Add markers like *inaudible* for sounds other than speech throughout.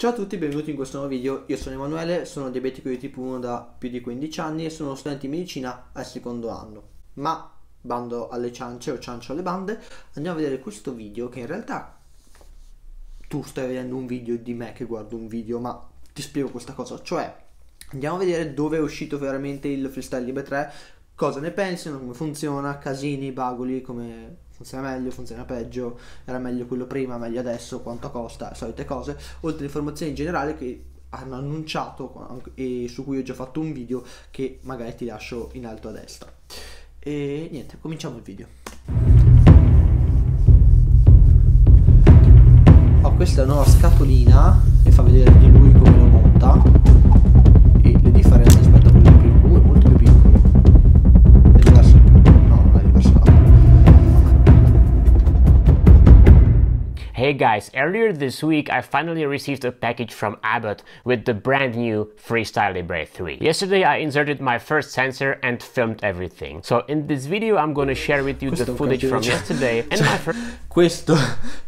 Ciao a tutti e benvenuti in questo nuovo video, io sono Emanuele, sono diabetico di tipo 1 da più di 15 anni e sono studente di medicina al secondo anno. Ma, bando alle ciance o ciancio alle bande, andiamo a vedere questo video che in realtà tu stai vedendo un video di me che guardo un video, ma ti spiego questa cosa, cioè andiamo a vedere dove è uscito veramente il freestyle libre 3, cosa ne pensano, come funziona, casini, bagoli, come funziona meglio, funziona peggio, era meglio quello prima, meglio adesso, quanto costa, solite cose, oltre informazioni in generali che hanno annunciato e su cui ho già fatto un video che magari ti lascio in alto a destra. E niente, cominciamo il video. Ho oh, questa nuova scatolina e fa vedere di lui come lo monta. guys, earlier this week I finally received a package from Abbott with the brand new Freestyle Libre 3. Yesterday I inserted my first sensor and filmed everything. So in this video I'm gonna share with you Questo the footage from yesterday and my cioè, first... Questo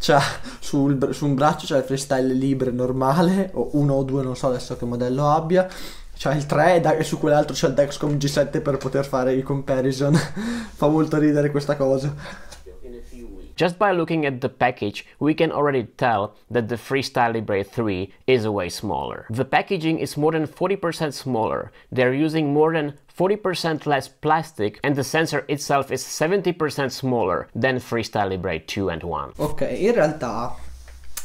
c'ha sul, su un braccio c'è il Freestyle Libre normale, o uno o due, non so adesso che modello abbia, c'ha il 3 e su quell'altro c'è il Dexcom G7 per poter fare il comparison. *laughs* Fa molto ridere questa cosa. Just by looking at the package, we can already tell that the Freestyle Libre 3 is way smaller. The packaging is more than 40% smaller, they're using more than 40% less plastic and the sensor itself is 70% smaller than Freestyle Libre 2 and 1. Ok, in realtà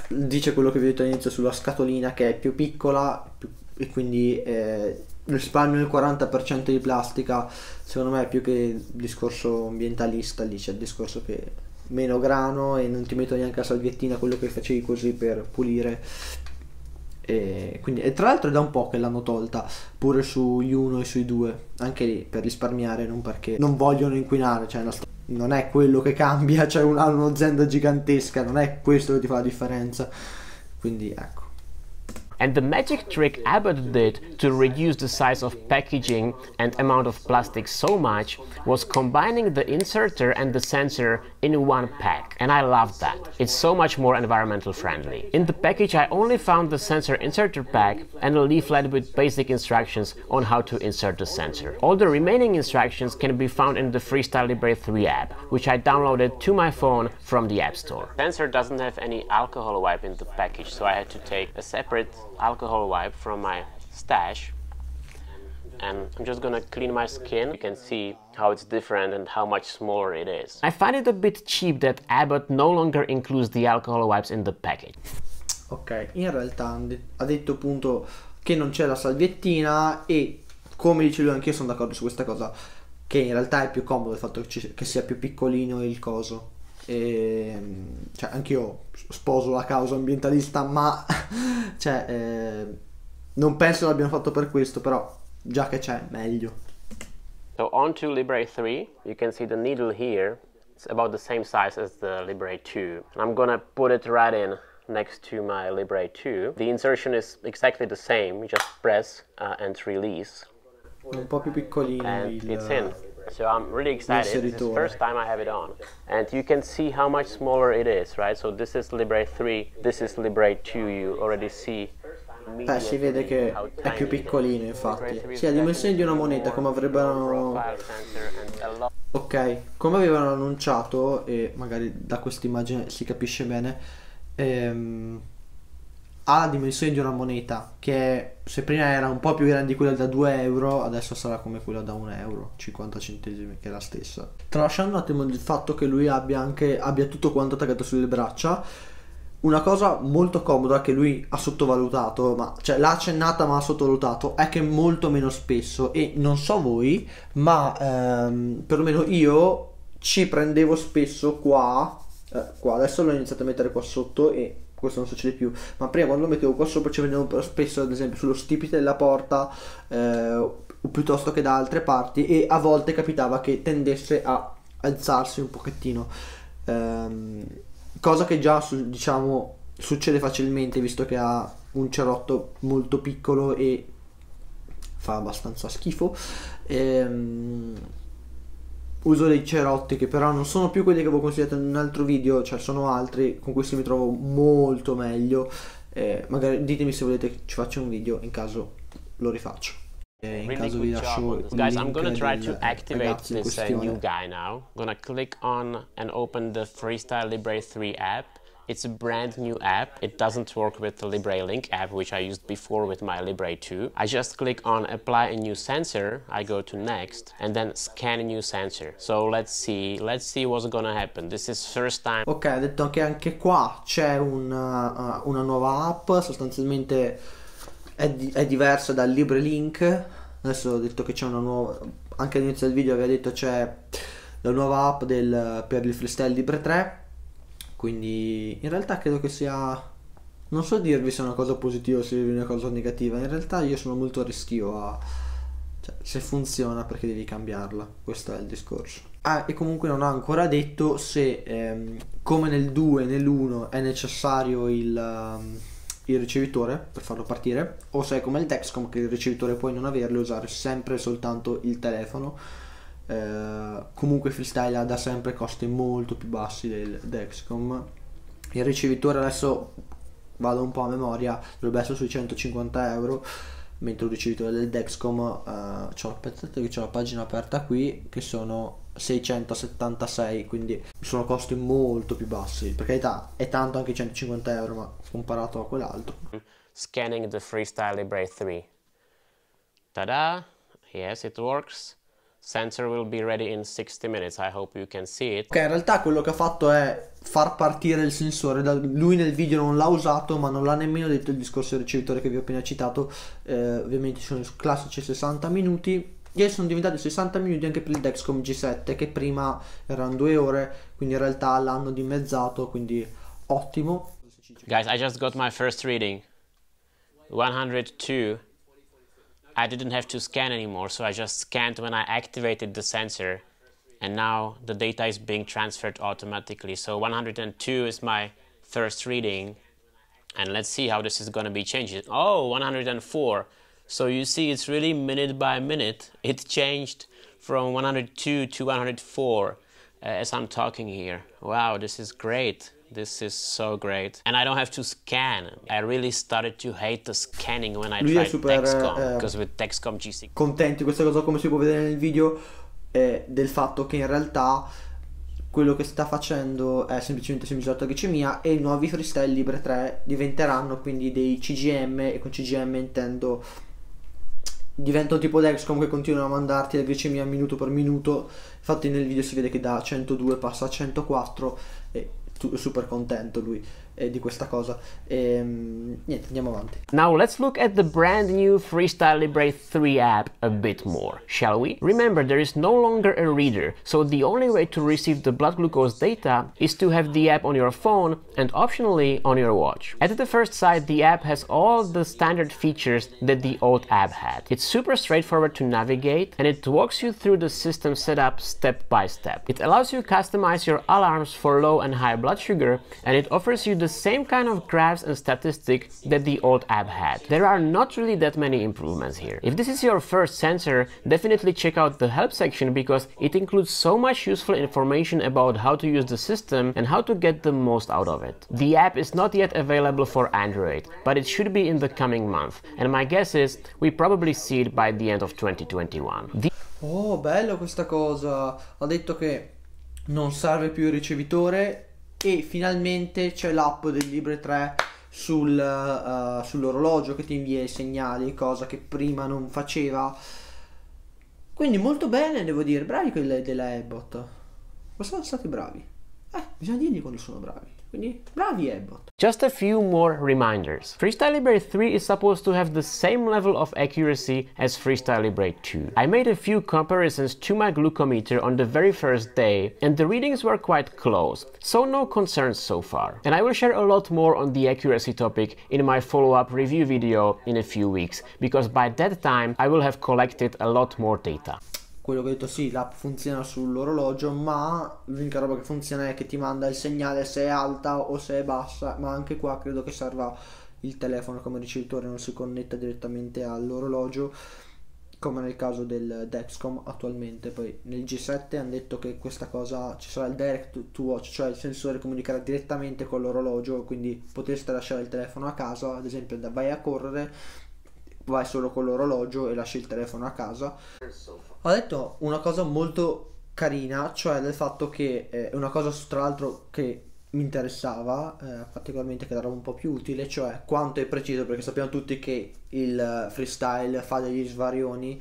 dice quello che vi ho detto all'inizio sulla scatolina che è più piccola più, e quindi eh, risparmio il 40% di plastica, secondo me è più che discorso ambientalista lì c'è il discorso che meno grano e non ti metto neanche la salviettina, quello che facevi così per pulire. E, quindi, e tra l'altro è da un po' che l'hanno tolta pure sugli 1 e sui 2, anche lì per risparmiare, non perché non vogliono inquinare, cioè non è quello che cambia, *laughs* cioè hanno un'azienda gigantesca, non è questo che ti fa la differenza. Quindi ecco. And the magic trick Abbott did to reduce the size of packaging and amount of plastic so much was combining the inserter and the sensor in one pack. And I love that. It's so much more environmental friendly. In the package I only found the sensor inserter pack and a leaflet with basic instructions on how to insert the sensor. All the remaining instructions can be found in the Freestyle Libre 3 app, which I downloaded to my phone from the App Store. The sensor doesn't have any alcohol wipe in the package, so I had to take a separate alcohol wipe from my stash and I'm just gonna clean my skin. You can see how it's different and how much smaller it is. I find it a bit cheap that Abbott no longer includes the alcohol wipes in the package. Ok, in realtà ha detto appunto che non c'è la salviettina e come dice lui anch'io sono d'accordo su questa cosa che in realtà è più comodo il fatto che, ci, che sia più piccolino il coso. E, ehm, cioè, anch'io sposo la causa ambientalista, ma *laughs* cioè, eh, non penso l'abbiamo fatto per questo, però già che c'è, meglio. So on to Libre 3, you can see the needle here. It's about the same size as the Libre 2. I'm gonna put it right in next to my Libre 2. The insertion is exactly the same, you just press uh, and release. È un po' più piccolino and il... it's in. So I'm really excited. This is the first time I have it on. And you can see how much smaller it is, right? So this is Libre 3, this is Libre 2, you already see. Beh, si vede che è più piccolino infatti. Sì, ha dimensione di una moneta come avrebbero... Ok, come avevano annunciato, e magari da questa immagine si capisce bene, ehm ha la dimensione di una moneta che se prima era un po' più grande di quella da 2 euro adesso sarà come quella da 1 euro 50 centesimi che è la stessa tralasciando un attimo il fatto che lui abbia anche abbia tutto quanto attaccato sulle braccia una cosa molto comoda che lui ha sottovalutato, ma, cioè l'ha accennata ma ha sottovalutato, è che molto meno spesso e non so voi, ma ehm, perlomeno io ci prendevo spesso qua, eh, qua adesso l'ho iniziato a mettere qua sotto e questo non succede più, ma prima quando lo mettevo qua sopra ci prendevo spesso ad esempio sullo stipite della porta eh, piuttosto che da altre parti e a volte capitava che tendesse a alzarsi un pochettino, ehm, cosa che già su, diciamo succede facilmente visto che ha un cerotto molto piccolo e fa abbastanza schifo. Ehm, uso dei cerotti che però non sono più quelli che avevo consigliato in un altro video, cioè sono altri con questi mi trovo molto meglio. Eh, magari ditemi se volete che ci faccia un video, in caso lo rifaccio. Eh, in caso vi lascio Guys, I'm gonna try to activate this uh, new guy now. I'm gonna click on and open the Freestyle Libre 3 app. It's a brand new app. It doesn't work with the LibreLink app, which I used before with my Libre 2. I just click on apply a new sensor. I go to next and then scan a new sensor. So let's see, let's see what's gonna happen. This is first time. Ok, ha detto che anche qua c'è una, uh, una nuova app, sostanzialmente è, di, è diversa dal LibreLink. Link. Adesso ho detto che c'è una nuova, anche all'inizio del video aveva detto c'è la nuova app del, per il freestyle Libre 3 Quindi in realtà credo che sia... Non so dirvi se è una cosa positiva o se è una cosa negativa, in realtà io sono molto rischio a... Cioè, se funziona perché devi cambiarla, questo è il discorso. Ah, e comunque non ho ancora detto se ehm, come nel 2 e nell'1 è necessario il, um, il, ricevitore per farlo partire, o se è come il Dexcom che il ricevitore puoi non averlo e usare sempre soltanto il telefono eh, comunque Freestyle ha da sempre costi molto più bassi del Dexcom il ricevitore adesso vado un po' a memoria dovrebbe essere sui 150 euro mentre il ricevitore del Dexcom eh, c'ho, aspettate che c'ho la pagina aperta qui che sono 676 quindi sono costi molto più bassi per carità è tanto anche 150 euro ma comparato a quell'altro scanning the freestyle libre 3 ta da yes it works Sensor will be ready in 60 minutes, I hope you can see it. Ok, in realtà quello che ha fatto è far partire il sensore, lui nel video non l'ha usato ma non l'ha nemmeno detto il discorso del ricevitore che vi ho appena citato, eh, ovviamente sono classici 60 minuti e sono diventati 60 minuti anche per il Dexcom G7 che prima erano 2 ore, quindi in realtà l'hanno dimezzato, quindi ottimo. Guys, I just got my first reading. 102 I didn't have to scan anymore, so I just scanned when I activated the sensor. And now the data is being transferred automatically. So 102 is my first reading. And let's see how this is going to be changing. Oh, 104. So you see, it's really minute by minute. It changed from 102 to 104 uh, as I'm talking here. Wow, this is great. This is so great. And I don't have to scan. I really started to hate the scanning when I Lui tried super, Dexcom. Because eh, with Dexcom g Contenti di questa cosa come si può vedere nel video eh, del fatto che in realtà quello che sta facendo è semplicemente semplicemente la glicemia e i nuovi freestyle Libre 3 diventeranno quindi dei CGM e con CGM intendo diventa un tipo Dexcom che continuano a mandarti la glicemia minuto per minuto infatti nel video si vede che da 102 passa a 104 e super contento lui. eh, di questa cosa. E, ehm, niente, andiamo avanti. Now let's look at the brand new Freestyle Libre 3 app a bit more, shall we? Remember, there is no longer a reader, so the only way to receive the blood glucose data is to have the app on your phone and optionally on your watch. At the first sight, the app has all the standard features that the old app had. It's super straightforward to navigate and it walks you through the system setup step by step. It allows you to customize your alarms for low and high blood sugar and it offers you the the same kind of graphs and statistics that the old app had. There are not really that many improvements here. If this is your first sensor, definitely check out the help section because it includes so much useful information about how to use the system and how to get the most out of it. The app is not yet available for Android, but it should be in the coming month and my guess is we probably see it by the end of 2021. The oh, bello questa cosa! Ha detto che non serve più il ricevitore e finalmente c'è l'app del Libre 3 sul, uh, sull'orologio che ti invia i segnali, cosa che prima non faceva. Quindi molto bene, devo dire, bravi quelli della Abbott. Ma sono stati bravi. Eh, bisogna dirgli quando sono bravi. Quindi bravi Abbott. Just a few more reminders. Freestyle Libre 3 is supposed to have the same level of accuracy as Freestyle Libre 2. I made a few comparisons to my glucometer on the very first day and the readings were quite close, so no concerns so far. And I will share a lot more on the accuracy topic in my follow-up review video in a few weeks, because by that time I will have collected a lot more data. quello che ho detto sì, l'app funziona sull'orologio, ma l'unica roba che funziona è che ti manda il segnale se è alta o se è bassa, ma anche qua credo che serva il telefono come ricevitore, non si connetta direttamente all'orologio come nel caso del Dexcom attualmente. Poi nel G7 hanno detto che questa cosa ci sarà il direct to watch, cioè il sensore comunicherà direttamente con l'orologio, quindi potreste lasciare il telefono a casa, ad esempio vai a correre, vai solo con l'orologio e lasci il telefono a casa ha detto una cosa molto carina, cioè del fatto che eh, una cosa tra l'altro che mi interessava eh, particolarmente che era un po' più utile, cioè quanto è preciso perché sappiamo tutti che il freestyle fa degli svarioni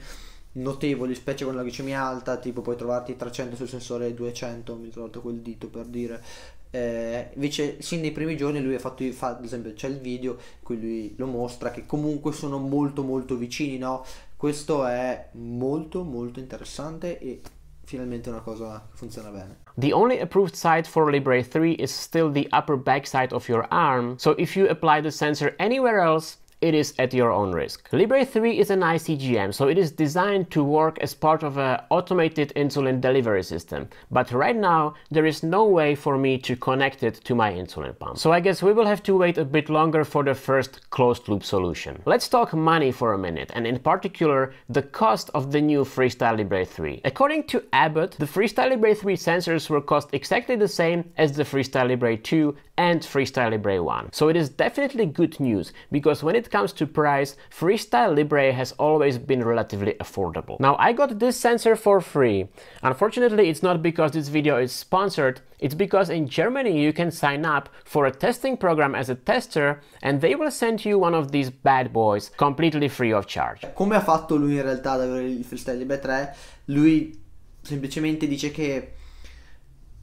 notevoli, specie con la glicemia alta, tipo puoi trovarti 300 sul sensore e 200, mi ricordo quel dito per dire. Eh, invece sin dai primi giorni lui ha fatto, fa, ad esempio c'è il video in cui lui lo mostra che comunque sono molto molto vicini, no? Questo è molto molto interessante e finalmente una cosa che funziona bene. The only approved site for Libre 3 is still the upper back side of your arm, so if you apply the sensor anywhere else, it is at your own risk. Libre 3 is an ICGM, so it is designed to work as part of an automated insulin delivery system. But right now, there is no way for me to connect it to my insulin pump. So I guess we will have to wait a bit longer for the first closed loop solution. Let's talk money for a minute, and in particular, the cost of the new Freestyle Libre 3. According to Abbott, the Freestyle Libre 3 sensors will cost exactly the same as the Freestyle Libre 2 and Freestyle Libre 1. So it is definitely good news because when it comes to price, Freestyle Libre has always been relatively affordable. Now I got this sensor for free. Unfortunately, it's not because this video is sponsored, it's because in Germany you can sign up for a testing program as a tester and they will send you one of these bad boys completely free of charge. Come ha fatto lui in realtà ad avere il Freestyle Libre 3? Lui semplicemente dice che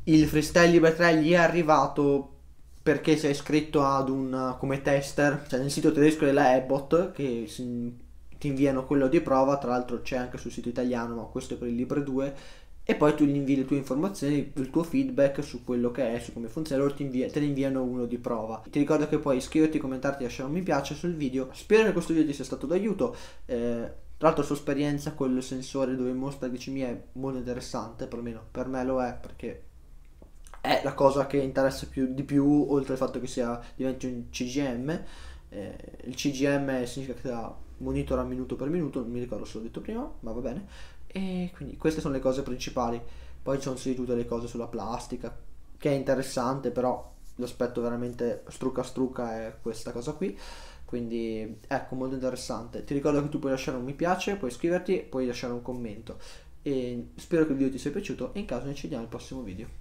il Freestyle Libre 3 gli è arrivato perché sei iscritto ad un eh, come tester, cioè nel sito tedesco della Abbott che si, ti inviano quello di prova, tra l'altro c'è anche sul sito italiano, ma questo è per il Libre 2 e poi tu gli invi le tue informazioni, il tuo feedback su quello che è, su come funziona, loro invia, te ne inviano uno di prova. Ti ricordo che puoi iscriverti, commentarti, lasciare un mi piace sul video. Spero che questo video ti sia stato d'aiuto. Eh, tra l'altro la sua esperienza con il sensore dove mostra glicemia è molto interessante, perlomeno per me lo è, perché è la cosa che interessa più, di più, oltre al fatto che sia, diventi un CGM. Eh, il CGM significa che monitora minuto per minuto, non mi ricordo se l'ho detto prima, ma va bene. E quindi queste sono le cose principali. Poi ci sono tutte le cose sulla plastica, che è interessante, però l'aspetto veramente strucca strucca è questa cosa qui. Quindi ecco, molto interessante. Ti ricordo che tu puoi lasciare un mi piace, puoi iscriverti, puoi lasciare un commento. E spero che il video ti sia piaciuto e in caso ci vediamo al prossimo video.